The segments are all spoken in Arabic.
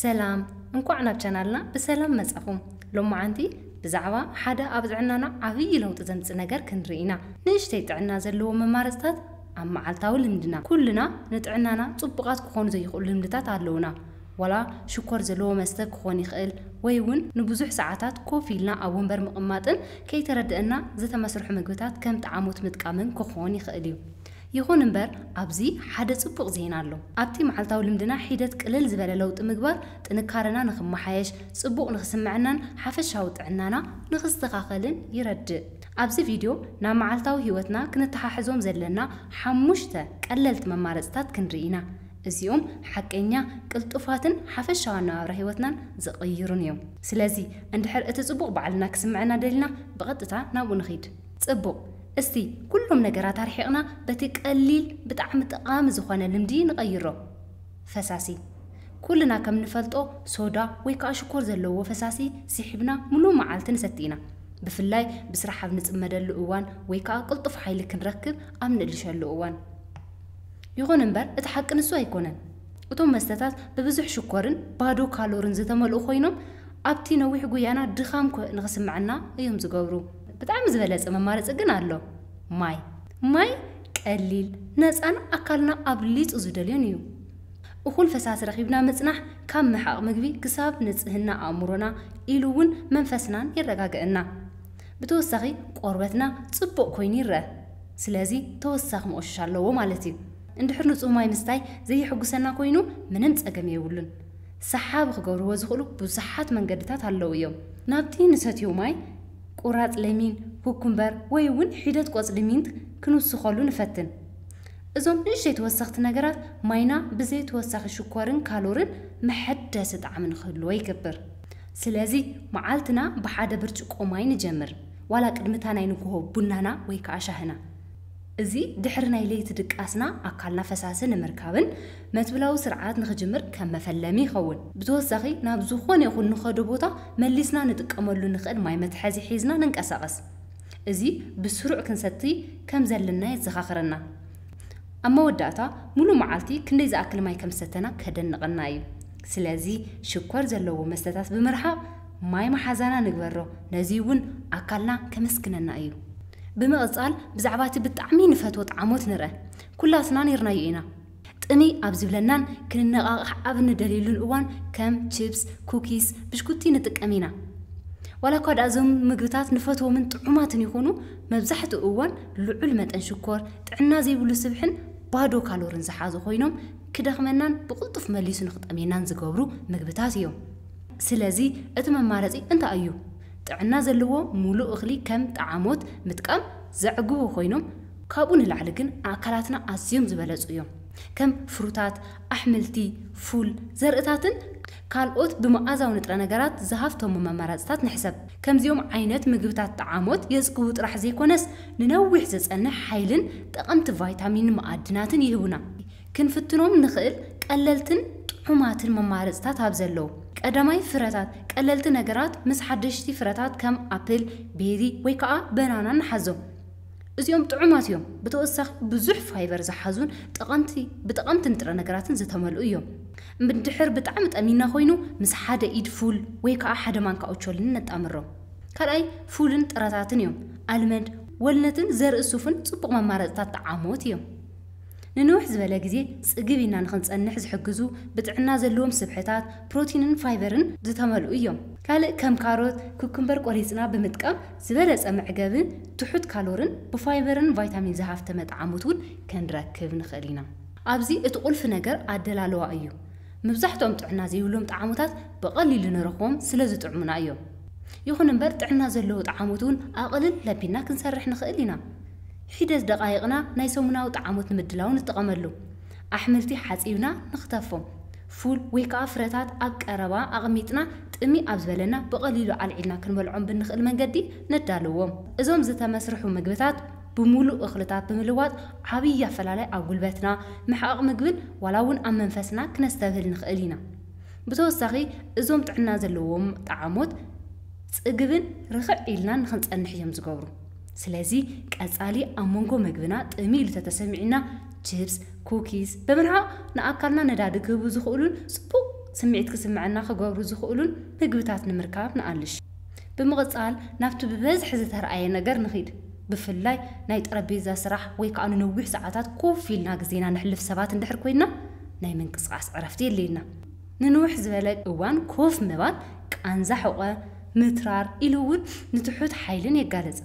سلام انكوعنا بشانالنا بسلام مسافو لما عندي بزعبا حدا ابزعنانا عفي لو تزمز نقر كنرينا نشتي تعنا زلو ممارستات اما عالتاو لمدنا كلنا نتعنانا طبقات كخون زي يقول لمدتات عالونا ولا شكر زلو مستك خوني خيل ويون نبوزح ساعتات كوفيلنا او ونبر مقماتن كي تردئنا زيتا مسرح مقبتات كم تعاموت متقامن كخوني خيليو ይኹን እምበር ኣብዚ ሓደ ጽቡቕ ዜና ኣሎ ኣብቲ መዓልታዊ ልምድና ሒደት ቅልል ዝበለ ለውጢ ምግባር ጥንካረና ንኽመሓየሽ ጽቡቕ ንኽስምዐናን ሓፈሻዊ ጥዕናና ንኽስተኻኸልን ይረድእ ኣብዚ ቪድዮ ናብ መዓልታዊ ህይወትና ክንተሓሕዞም ዘለና ሓሙሽተ ቀለልቲ መማረፅታት ክንርኢ ኢና እዚኦም ሓቀኛ ቅልጡፋትን ሓፈሻዊ ኣነባብራ ህይወትናን ዝቕይሩን እዮም ስለዚ እንድሕር እቲ ጽቡቕ በዓልና ክስምዐና ደሊና ብቐጥታ ናብኡ ንኺድ ጽቡቕ እስቲ ኩሎም ነገራት ኣርሒቕና በቲ ቀሊል ብጣዕሚ ጠቓሚ ዝኾነ ልምዲ ንቐይሮ ፈሳሲ ኩልና ከም ንፈልጦ ሶዳ ወይ ከዓ ሽኮር ዘለዎ ፈሳሲ ሲሕብና ሙሉእ መዓልቲ ንሰቲ ኢና ብፍላይ ብስራሕ ኣብ ንፅመደሉ እዋን ወይ ከዓ ቅልጡፍ ሓይሊ ክንረክብ ኣብ ንእልሸሉ እዋን ይኹን እምበር እቲ ሓቂ ንሱ ኣይኮነን እቶም መስተታት ብብዙሕ ሽኮርን ባዶ ካሎርን ዝተመልኡ ኮይኖም ኣብቲ ነዊሕ ጉያና ድኻም ንኽስምዐና እዮም ዝገብሩ በጣም ዝበለጸ መማረጽ ግን አለው ማይ ማይ ቀሊል ነፃን ኣካልና ኣብሊፁ ዝደልዮን እዩ እኹል ፈሳሲ ረኺብና ምፅናሕ ካብ ምሓቕ ምግቢ ክሳብ ንፅህና ኣእምሮና ኢሉ እውን መንፈስናን ይረጋግአና ብተወሳኺ ቆርበትና ጽቡቕ ኮይኑ ይረአ ስለዚ ተወሳኺ መቆሸሽ ኣለዎ ማለት እዩ እንድሕር ንፁህ ማይ ምስታይ ዘይሕጉሰና ኮይኑ ምንም ፀገም የብሉን ሰሓቢ ክገብርዎ ዝኽእሉ ብዙሓት መንገድታት ኣለው እዮም ናብቲ ንሰትዮ ማይ ቁራፅ ለሚን ኩኩምበር ወይ እውን ሒደት ቆፅሊ ሚንት ክንውስኸሉ ንፈትን እዞም ንእሽተይ ተወሳኽቲ ነገራት ማይና ብዘይ ተወሳኺ ሽኮርን ካሎርን መሐደሲ ጣዕሚ ንክህልዎ ይገብር ስለዚ መዓልትና ብሓደ ብርጭቆ ማይ ንጀምር ዋላ ቅድምታ ናይ ንግሆ ቡናና ወይ ከዓ ሻህና እዚ ድሕር ናይ ለይቲ ድቃስና ኣካልና ፈሳሲ ንምርካብን መትብላዊ ስርዓት ንክጅምር ከም መፈለሚ ይኸውን ብተወሳኺ ናብ ዝኾነ ይኹን ንኸዶ ቦታ መሊስና ንጥቀመሉ ንኽእል ማይ መትሐዚ ሒዝና ንንቀሳቐስ እዚ ብስሩዕ ክንሰቲ ከም ዘለና የዘኻኽረና ኣብ መወዳእታ ሙሉእ መዓልቲ ክንደይ ዝኣክል ማይ ከም ዝሰተና ከደንቕና እዩ ስለዚ ሽኮር ዘለዎ መስተታት ብምርሓቕ ማይ መሓዛና ንግበሮ ነዚ እውን ኣካልና ከመስግነና እዩ ብምቕፃል ብዛዕባ እቲ ብጣዕሚ ንፈትዎ ጣዓሞት ንርአ ኩላትና ነይርናዩ ኢና ጥኒ ኣብ ዝብለናን ክንነቓቕሕ ኣብ ንደልዩሉን እዋን ከም ቺፕስ ኩኪስ ብሽኩቲ ንጥቀም ኢና ዋላ እኳ ዳኣ እዞም ምግብታት ንፈትዎምን ጥዑማትን ይኾኑ መብዛሕትኡ እዋን ልዑል መጠን ሽኮር ጥዕና ዘይብሉ ስብሕን ባዶ ካሎርን ዝሓዙ ኮይኖም ክደኽመናን ብቕልጡፍ መሊሱ ንኽጠመናን ዝገብሩ ምግብታት እዮም ስለዚ እቲ መማረፂ እንታይ እዩ ጥዕና ዘለዎ ሙሉእ እኽሊ ከም ጣዓሞት ምጥቃም ዘዕግቡ ኮይኖም ካብኡ ንላዕሊ ግን ኣካላትና ኣዝዮም ዝበለፁ እዮም ከም ፍሩታት ኣሕምልቲ ፉል ዘርእታትን ካልኦት ብመዓዛዊ ንጥረ ነገራት ዝሃፍቶም መመራፅታት ንሕሰብ ከምዚኦም ዓይነት ምግብታት ጣዓሞት የዝግቡ ጥራሕ ዘይኮነስ ንነዊሕ ዘፀንሕ ሓይልን ጠቐምቲ ቫይታሚን መኣድናትን ይህቡና ክንፍትኖም ንኽእል ቀለልትን ጥዑማትን መማረፅታት ኣብ ዘለዎ قدماي فراتات قللت نجارات مس حدشتي فراتات كم أبل بيري ويكا بنانا نحزو እዚኦም ጥዑማት እዮም ብተወሳኺ ብዙሕ ፋይበር ዝሓዙን ጠቐምቲ ብጠቐምቲ ንጥረ ነገራትን ዝተመልኡ እዮም ምድሕር ብጣዕሚ ጠሚና ኮይኑ ምስ ሓደ ኢድ ፉል ወይ ከዓ ሓደ ማንካ ኦቾልን ነጣምሮም ካልኣይ ፉልን ጥረታትን እዮም ኣልመንድ ወልነትን ዘርኢ ሱፍን ፅቡቕ መማረፅታት ተዓሞት እዮም ننوح زبالة قزي سقبينا نخنص أنح زحقزو بتعنا زلوم سبحتات بروتينن فايبرن زتاملو إيوم كالي كم كاروت كوكمبر قريسنا بمتقام زبالة سامع قابن تحوت كالورن بفايبرن فيتامين زهاف تمت عموتون كان راكب نخلينا أبزي اتقول في نقر عدلالو أيو مبزحتهم تعنا زيولوم تعاموتات بقليل نرخوم سلزو تعمنا أيو يخون نبر تعنا زلو تعاموتون أقلل لبينا كنسرح نخلينا ሕደስ ደቃይቕና ናይ ሰሙናዊ ጣዓሞት ንምድላው ንጥቀመሉ ኣሕምልቲ ሓፂብና ንኽተፎም ፉል ወይ ከዓ ፍረታት ኣብ ቀረባ ኣቕሚጥና ጥሚ ኣብ ዝበለና ብቐሊሉ ኣልዒልና ክንበልዖም ብንኽእል መንገዲ ነዳልዎም እዞም ዝተመስርሑ ምግብታት ብሙሉእ እኽልታት ብምልዋጥ ዓብይ ኣፈላላይ ኣብ ጉልበትና ምሕቃቕ ምግብን ዋላ እውን ኣብ መንፈስና ክነስተብህል ንኽእል ኢና ብተወሳኺ እዞም ጥዕና ዘለዎም ጣዓሞት ፅግብን ርኽዕ ኢልና ንክንፀንሕ እዮም ዝገብሩ ስለዚ ቀጻሊ ኣብ መንጎ ምግብና ጥሚ ኢሉ ተተሰሚዕና ቺፕስ ኩኪስ ብምርሃቕ ንኣካልና ነዳዲ ክህቡ ዝኽእሉን ጽቡቕ ስምዒት ክስምዐና ክገብሩ ዝኽእሉን ምግብታት ንምርካብ ንኣልሽ ብምቕጻል ናብቲ ብበዝሒ ዝተረኣየ ነገር ንኺድ ብፍላይ ናይ ጠረጴዛ ስራሕ ወይ ከዓ ንነዊሕ ሰዓታት ኮፍ ኢልና ግዜና ንሕልፍ ሰባት እንድሕር ኮይና ናይ ምንቅስቃስ ዕረፍቲ የድልየና ንንውሕ ዝበለ እዋን ኮፍ ምባል ቃንዛ ሕቆ ምትራር ኢሉ እውን ንትሑት ሓይልን የጋለጽ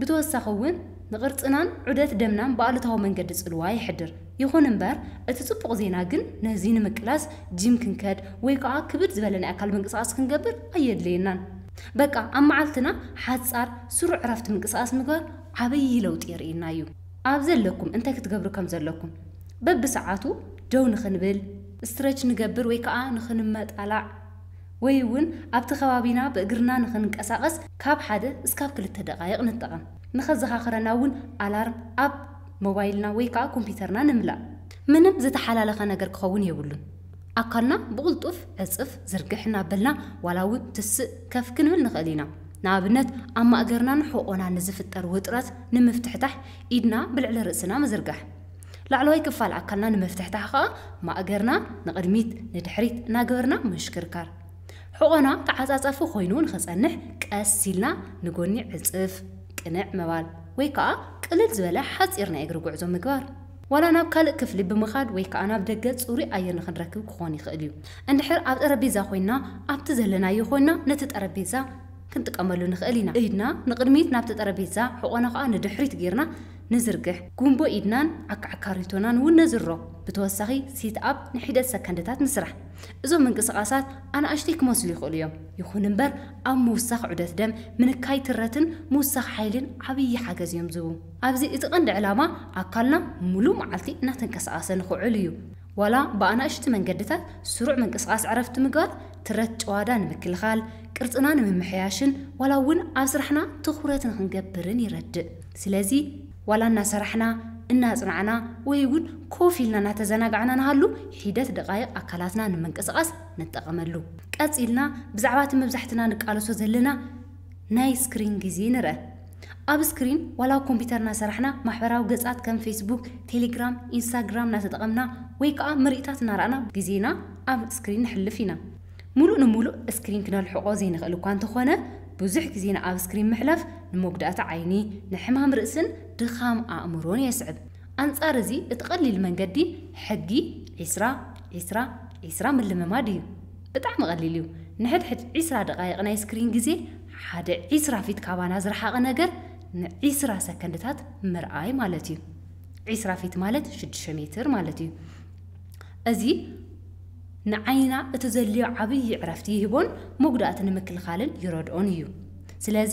ብተወሳኺ እውን ንቅርፅናን ዑደት ደምናን ብኣሉታዊ መንገዲ ፅልዋ ይሕድር ይኹን እምበር እቲ ፅቡቕ ዜና ግን ነዚ ንምቅላስ ጂም ክንከድ ወይ ከዓ ክብድ ዝበለ ናይ ኣካል ምንቅስቃስ ክንገብር ኣየድለየናን በቃ ኣብ መዓልትና ሓፃር ስሩዕ ዕረፍቲ ምንቅስቃስ ምግባር ዓበይ ለውጢ የርእየና እዩ ኣብ ዘለኩም እንታይ ክትገብሩ ከም ዘለኩም በብሰዓቱ ደው ንክንብል ስትረች ንገብር ወይ ከዓ ንክንመጣላዕ ወይ እውን ኣብቲ ከባቢና ብእግርና ንኽንቀሳቐስ ካብ ሓደ እስካብ ክልተ ደቓይቕ ንጠቐም ንኸዘኻኽረና እውን ኣላርም ኣብ ሞባይልና ወይ ከዓ ኮምፒተርና ንምላእ ምንም ዝተሓላለኸ ነገር ክኸውን የብሉን ኣካልና ብቕልጡፍ ዕፅፍ ዝርግሕ እናበልና ዋላ እውን ትስእ ከፍ ክንብል ንኽእል ኢና ንኣብነት ኣብ ማእገርናን ሕቆና ንዝፍጠር ውጥረት ንምፍትሕታሕ ኢድና ብልዕሊ ርእስና ምዝርጋሕ ላዕለዋይ ክፋል ኣካልና ንምፍትሕታሕ ከዓ ማእገርና ንቕድሚት ንድሕሪት እናገበርና ምሽክርካር حقنا كعزازف خوينو نخصنح قسيلنا نغني عصف قنع مبال ወይ ከዓ ቅልል ዝበለ ሓፂር ናይ እግሪ ጉዕዞ ምግባር ዋላ ናብ ካልእ ክፍሊ ብምኻድ ወይ ከዓ ናብ ደገ ፅሩይ ኣየር ንክንረክብ ክኾን ይኽእል እዩ እንድሕር ኣብ ጠረጴዛ ኮይንና ኣብቲ ዘለናዮ ኮይንና ነቲ ጠረጴዛ ክንጥቀመሉ ንኽእል ኢና ኢድና ንቅድሚት ናብቲ ጠረጴዛ ሕቆና ከዓ ንድሕሪት ጌርና ንዝርግሕ ጉንቦ ኢድናን ዓካዓካሪቶናን እውን ነዝሮ ብተወሳኺ ሲት ኣብ ንሒደት ሰከንድታት ንስራሕ እዞም ምንቅስቓሳት ኣናእሽተይ ክመስሉ ይኽእሉ እዮም ይኹን እምበር ኣብ ምውሳኽ ዑደት ደም ምንካይ ትረትን ምውሳኽ ሓይልን ዓብዪ ሓገዝ እዮም ዝቡ ኣብዚ እቲ ቀንዲ ዕላማ ኣካልና ሙሉእ መዓልቲ እናተንቀሳቐሰ ንኽውዕል እዩ ዋላ ብኣናእሽቲ መንገድታት ስሩዕ ምንቅስቓስ ዕረፍቲ ምግባር ትረት ጨዋዳ ንምክልኻል ቅርፅና ንምምሕያሽን ዋላ እውን ኣብ ስራሕና ትኩረትን ክንገብርን ይረድእ ስለዚ ዋላ እናሰራሕና እናፅናዕና ወይ እውን ኮፍ ኢልና እናተዘናግዕና ናሃሉ ሒደት ደቃይቕ ኣካላትና ንምንቅስቓስ ንጠቐመሉ ቀፂልና ብዛዕባ እቲ መብዛሕትና ንቃለሶ ዘለና ናይ ስክሪን ግዜ ንርአ ኣብ ስክሪን ዋላ ኮምፒተርና ሰራሕና ማሕበራዊ ገጻት ከም ፌስቡክ ቴሌግራም ኢንስታግራም እናተጠቐምና ወይ ከዓ መርኢታት እናረኣና ግዜና ኣብ ስክሪን ንሕልፍ ኢና ሙሉእ ንሙሉእ ስክሪን ክነልሕቆ ዘይንኽእል እኳ እንተኾነ ብዙሕ ግዜና ኣብ ስክሪን ምሕላፍ ንመጉዳእቲ ዓይኒ ንሕማም ርእስን ድኻም ኣእምሮን የስዕብ ኣንጻር እዚ እቲ ቀሊል መንገዲ ሕጊ 20 20 20 ምልምማድ እዩ ብጣዕሚ ቀሊል እዩ ንሕድሕድ 20 ደቃይቕ ናይ ስክሪን ግዜ ሓደ 20 ፊት ካባና ዝረሓቐ ነገር ን20 ሰከንድታት ምርኣይ ማለት እዩ 20 ፊት ማለት 6 ሜትር ማለት እዩ እዚ ንዓይና እቲ ዘድልዮ ዓብዪ ዕረፍቲ ይህቦን መጉዳእቲ ንምክልኻልን ይረድኦን እዩ ስለዚ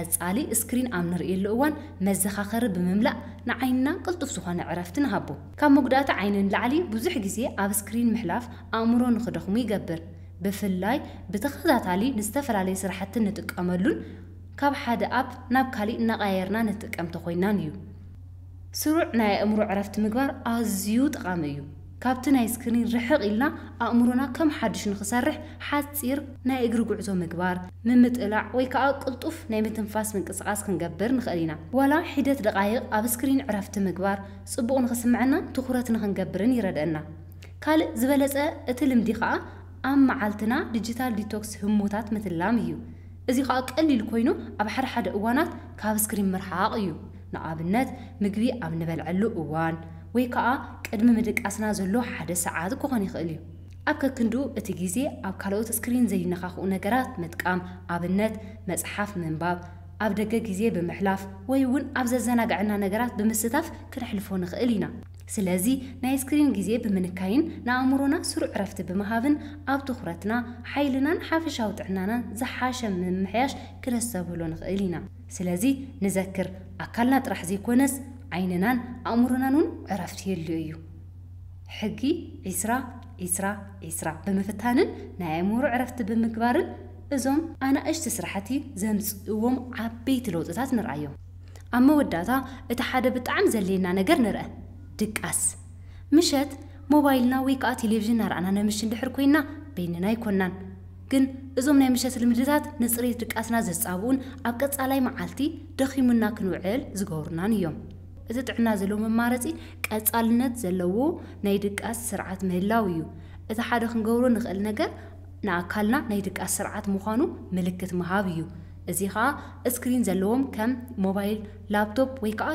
ቀጻሊ ስክሪን ኣብ ንርእየሉ እዋን መዘኻኸሪ ብምምላእ ንዓይንና ቅልጡፍ ዝኾነ ዕረፍቲ ንሃቦ ካብ መጉዳእቲ ዓይንን ላዕሊ ብዙሕ ግዜ ኣብ ስክሪን ምሕላፍ ኣእምሮ ንኽደኽሙ ይገብር ብፍላይ ብተኸታታሊ ንዝተፈላለዩ ስራሕቲ ንጥቀመሉን ካብ ሓደ ኣብ ናብ ካሊእ እናቐየርና ንጥቀምቲ ኮይናን እዩ ስሩዕ ናይ ኣእምሮ ዕረፍቲ ምግባር ኣዝዩ ጠቓሚ እዩ ካብቲ ናይ ስክሪን ርሕቕ ኢልና ኣእምሮና ከም ሓድሽ ንክሰርሕ ሓፂር ናይ እግሪ ጉዕዞ ምግባር ምምጥላዕ ወይ ከዓ ቅልጡፍ ናይ ምትንፋስ ምንቅስቃስ ክንገብር ንኽእል ኢና ዋላ ሒደት ደቃይቕ ኣብ ስክሪን ዕረፍቲ ምግባር ፅቡቕ ንክስምዐናን ትኩረት ንክንገብርን ይረድአና ካልእ ዝበለፀ እቲ ልምዲ ከዓ ኣብ መዓልትና ዲጂታል ዲቶክስ ህሙታት ምትላም እዩ እዚ ከዓ ቀሊል ኮይኑ ኣብ ሓደ ሓደ እዋናት ካብ ስክሪን ምርሓቕ እዩ ንኣብነት ምግቢ ኣብ ንበልዐሉ እዋን ወይ ከዓ ቅድሚ ምድቃስና ዘሎ ሓደ ሰዓት ክኾን ይኽእል እዩ ኣብ ከክንዱ እቲ ግዜ ኣብ ካልኦት እስክሪን ዘይነኻኽኡ ነገራት ምጥቃም ኣብነት መፅሓፍ ምንባብ ኣብ ደገ ግዜ ብምሕላፍ ወይ እውን ኣብ ዘዘናግዐና ነገራት ብምስታፍ ክነሕልፎ ንኽእል ኢና ስለዚ ናይ ስክሪን ግዜ ብምንካይን ንኣእምሮና ስሩዕ ዕረፍቲ ብምሃብን ኣብ ትኩረትና ሓይልናን ሓፈሻዊ ጥዕናናን ዝሓሸ ምምሕያሽ ክነሰብሎ ንኽእል ኢና ስለዚ ንዘክር ኣካልና ጥራሕ ዘይኮነስ ዓይንናን ኣእምሮናን ዕረፍቲ የድልዮ እዩ ሕጊ ዒስራ ዒስራ ዒስራ ብምፍታንን ናይ ኣእምሮ ዕረፍቲ ብምግባርን እዞም ኣናእሽቲ ስራሕቲ ዘምፅእዎም ዓበይቲ ለውጥታት ንርኣዮም ኣብ መወዳእታ እቲ ሓደ ብጣዕሚ ዘድልየና ነገር ንርአ ድቃስ ምሸት ሞባይልና ወይ ከዓ ቴሌቭዥን ናርኣና ነምሽ እንድሕር ኮይና በይንና ኣይኮናን ግን እዞም ናይ ምሸት ልምድታት ንፅሬት ድቃስና ዘፃብኡን ኣብ ቀፃላይ መዓልቲ ደኺሙና ክንውዕል ዝገብሩናን እዮም እቲ ጥዕና ዘለዎ መማረፂ ቀፃልነት ዘለዎ ናይ ድቃስ ስርዓት ምህላው እዩ እቲ ሓደ ክንገብሮ ንኽእል ነገር ንኣካልና ናይ ድቃስ ስርዓት ምዃኑ ምልክት ምሃብ እዩ እዚ ከዓ እስክሪን ዘለዎም ከም ሞባይል ላፕቶፕ ወይ ከዓ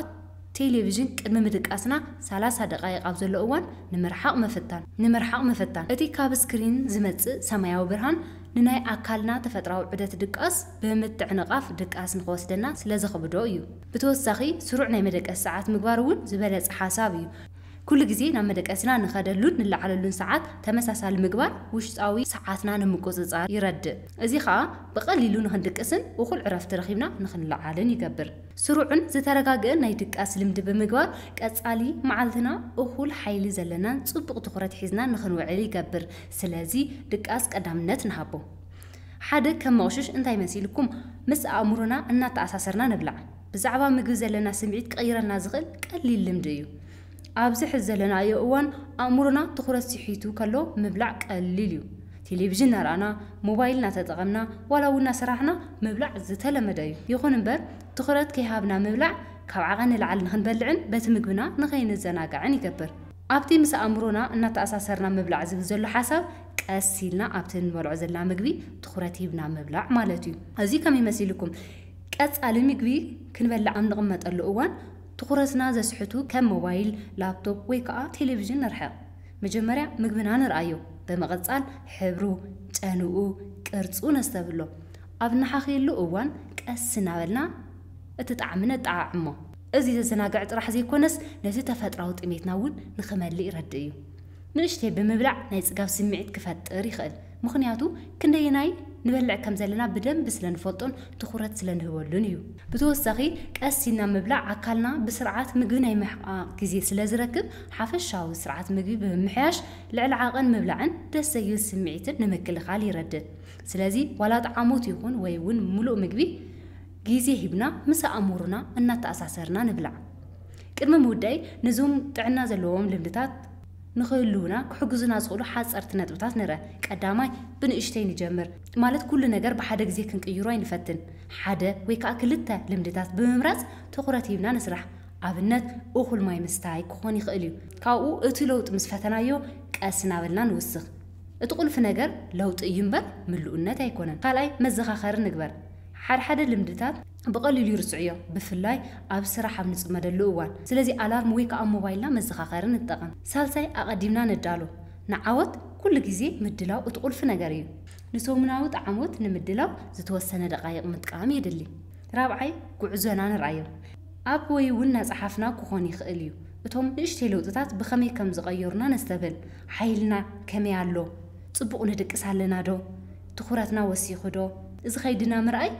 ቴሌቭዥን ቅድሚ ምድቃስና 30 ደቃይቕ ኣብ ዘሎ እዋን ንምርሓቕ መፈታን ንምርሓቕ መፈታን እቲ ካብ እስክሪን ዝመፅእ ሰማያዊ ብርሃን ንናይ ኣካልና ተፈጥራዊ ዑደት ድቃስ ብምትዕንቓፍ ድቃስ ንክወስደና ስለ ዘኽብዶ እዩ ብተወሳኺ ስሩዕ ናይ መደቀስ ሰዓት ምግባር እውን ዝበለፀ ሓሳብ እዩ ኩሉ ግዜ ናብ መደቀስና ንኸደሉን ንለዓለሉን ሰዓት ተመሳሳሊ ምግባር ውሽጣዊ ሰዓትና ንምቁፅፃር ይረድእ እዚ ከዓ ብቐሊሉ ንክንድቅስን እኹል ዕረፍቲ ረኺብና ንክንለዓልን ይገብር ስሩዕን ዝተረጋግእን ናይ ድቃስ ልምዲ ብምግባር ቀፃሊ መዓልትና እኹል ሓይሊ ዘለናን ፅቡቅ ትኩረት ሒዝና ንክንውዕል ይገብር ስለዚ ድቃስ ቀዳምነት ንሃቦ ሓደ ከም መቕሽሽ እንታይ መሲልኩም ምስ ኣእምሮና እናተኣሳሰርና ንብላዕ ብዛዕባ ምግቢ ዘለና ስምዒት ቀይረና ዝኽእል ቀሊል ልምዲ እዩ ابزح الزلنا يوان امرنا تخرج سحيتو كلو مبلع قليل تلفزيون رانا موبايلنا تتغمنا ولو نسرحنا مبلع زتلمداي يكون بر تخرج كيهابنا مبلع كعغن العل نهنبلعن بتمغنا نخين الزناقع نكبر ابتي مس امرنا ان تاسسرنا مبلع زبزل حساب قسيلنا ابتن مرعو زلا مغبي تخرج يبنا مبلع مالتي ازي كم يمسيلكم قصال مغبي كنبلع ام نغمطلو اوان تقرصنا زسحتو كم موبايل لابتوب ويكا تلفزيون نرحق مجمرع مجمنا نرأيو بمغزال حبرو تانوو كرتسو نستبلو أبنا حخيل لقوان كأسنا ولنا اتتعمنا تعمو ازي تزنا قعد راح زي كونس نزي تفترو تميتنا ون نخمالي ردئيو نشتي بمبلع نايز قاف سمعت كفات تاريخ مخنياتو كنديناي ንበልዕ ከም ዘለና ብደንብ ስለንፈልጦን ትኩረት ስለንህበሉን እዩ ብተወሳኺ ቀሲና ምብላዕ ኣካልና ብስርዓት ምግቢ ናይ ምሕቃቅ ግዜ ስለ ዝረክብ ሓፈሻዊ ስርዓት ምግቢ ብምምሕያሽ ልዕሊ ዓቐን ምብላዕን ደስ ዘይብል ስምዒትን ንምክልኻል ይረድእ ስለዚ ዋላ ጣዓሞት ይኹን ወይ እውን ሙሉእ ምግቢ ግዜ ሂብና ምስ ኣእምሩና እናተኣሳሰርና ንብላዕ ቅድሚ ምውዳይ ንዞም ጥዕና ዘለዎም ልምድታት ንኽህልውና ክሕግዙና ዝኽእሉ ሓፀርቲ ነጥብታት ንረ ቀዳማይ ብንእሽተይ ንጀምር ማለት ኩሉ ነገር ብሓደ ግዜ ክንቅይሮ ኣይንፈትን ሓደ ወይ ከዓ ክልተ ልምድታት ብምምራፅ ትኩረት ሂብና ንስራሕ ኣብነት እኹል ማይ ምስታይ ክኾን ይኽእል እዩ ካብኡ እቲ ለውጢ ምስ ፈተናዮ ቀስ ናበልና ንውስኽ እቲ ቁልፊ ነገር ለውጢ እዩ እምበር ምልኡነት ኣይኮነን ካልኣይ መዘኻኸሪ ንግበር ሓደሓደ ልምድታት ብቐሊሉ ይርስዑ እዮም ብፍላይ ኣብ ስራሕ ኣብ ንፅመደሉ እዋን ስለዚ ኣላርም ወይ ከዓ ሞባይልና መዘኻኸርን ንጠቐም ሳልሳይ ኣቐዲምና ነዳሎ ንዓወት ኩሉ ግዜ ምድላው እቲ ቁልፊ ነገር እዩ ንሰሙናዊ ጣዓሞት ንምድላው ዝተወሰነ ደቃይቕ ምጥቃም የድሊ ራብዓይ ጉዕዞና ንርኣዮ ኣብ ወይ እውን ናፀሓፍና ክኾን ይኽእል እዩ እቶም ንእሽተይ ለውጥታት ብኸመይ ከም ዝቐየሩና ነስተብል ሓይልና ከመይ ኣሎ ፅቡቕ ንድቅስ ኣለና ዶ ትኩረትና ወሲኹ ዶ እዚ ከይድና ምርኣይ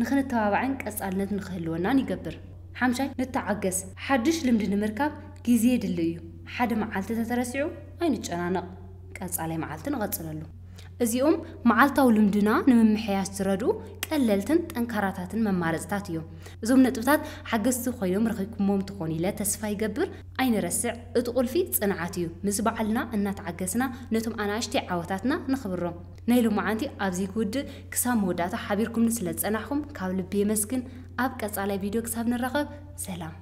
ንክንተባብዓን ቀፃልነት ንክህልወናን ይገብር ሓምሻይ ንተዓገስ ሓድሽ ልምዲ ንምርካብ ግዜ ድሊ እዩ ሓደ መዓልቲ ተተረሲዑ ኣይንጨናነቕ ቀፃላይ መዓልቲ ንቐፅለሉ እዚኦም መዓልታዊ ልምድና ንምምሕያሽ ዝረድኡ ቀለልትን ጠንካራታትን መማረፅታት እዮም እዞም ነጥብታት ሓገዝቲ ኮይኖም ረኺብኩሞም ትኾኑ ኢለ ተስፋ ይገብር ኣይንረስዕ እቲ ቁልፊ ፅንዓት እዩ ምስ በዓልና እናተዓገስና ነቶም ኣናእሽተይ ዓወታትና ንኽብሮም ናይ ሎመዓንቲ ኣብዚ ክውድእ ክሳብ መወዳእታ ሓቢርኩምኒ ስለ ዝፀናሕኩም ካብ ልቢ የመስግን ኣብ ቀፃላይ ቪድዮ ክሳብ ንራኸብ ሰላም